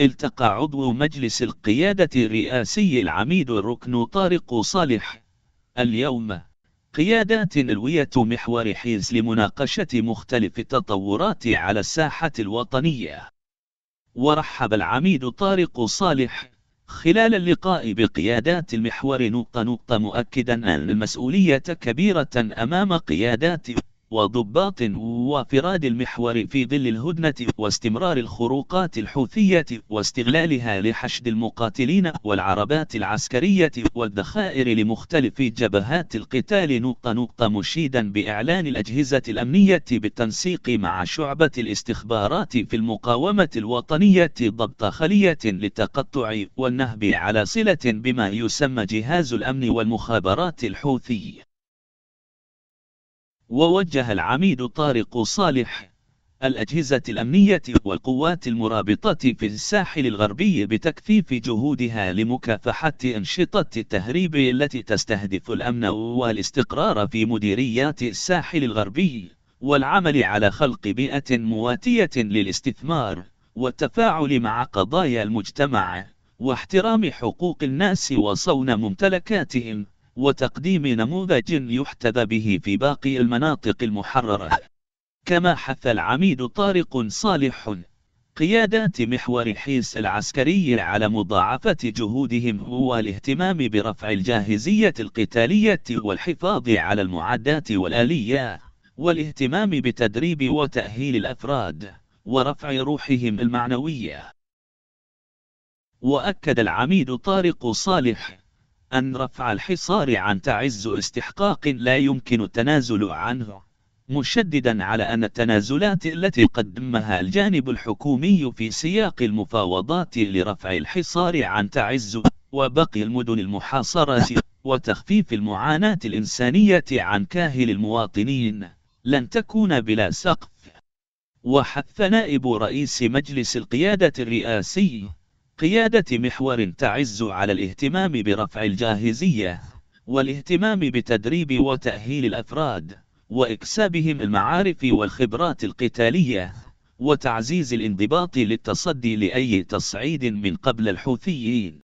التقى عضو مجلس القيادة الرئاسي العميد الركن طارق صالح اليوم قيادات الوية محور حيز لمناقشة مختلف التطورات على الساحة الوطنية ورحب العميد طارق صالح خلال اللقاء بقيادات المحور نقطة نقطة مؤكدا أن المسؤولية كبيرة أمام قيادات وضباط وافراد المحور في ظل الهدنة واستمرار الخروقات الحوثية واستغلالها لحشد المقاتلين والعربات العسكرية والذخائر لمختلف جبهات القتال نقطة نقطة مشيدا بإعلان الأجهزة الأمنية بالتنسيق مع شعبة الاستخبارات في المقاومة الوطنية ضبط خلية للتقطع والنهب على صلة بما يسمى جهاز الأمن والمخابرات الحوثي ووجه العميد طارق صالح الأجهزة الأمنية والقوات المرابطة في الساحل الغربي بتكثيف جهودها لمكافحة أنشطة التهريب التي تستهدف الأمن والاستقرار في مديريات الساحل الغربي والعمل على خلق بيئة مواتية للاستثمار والتفاعل مع قضايا المجتمع واحترام حقوق الناس وصون ممتلكاتهم وتقديم نموذج يحتذى به في باقي المناطق المحررة كما حث العميد طارق صالح قيادات محور حيس العسكري على مضاعفة جهودهم والاهتمام برفع الجاهزية القتالية والحفاظ على المعدات والآلية والاهتمام بتدريب وتأهيل الأفراد ورفع روحهم المعنوية وأكد العميد طارق صالح أن رفع الحصار عن تعز استحقاق لا يمكن التنازل عنه مشددا على أن التنازلات التي قدمها الجانب الحكومي في سياق المفاوضات لرفع الحصار عن تعز وبقي المدن المحاصرة وتخفيف المعاناة الإنسانية عن كاهل المواطنين لن تكون بلا سقف وحث نائب رئيس مجلس القيادة الرئاسي قيادة محور تعز على الاهتمام برفع الجاهزية والاهتمام بتدريب وتأهيل الأفراد وإكسابهم المعارف والخبرات القتالية وتعزيز الانضباط للتصدي لأي تصعيد من قبل الحوثيين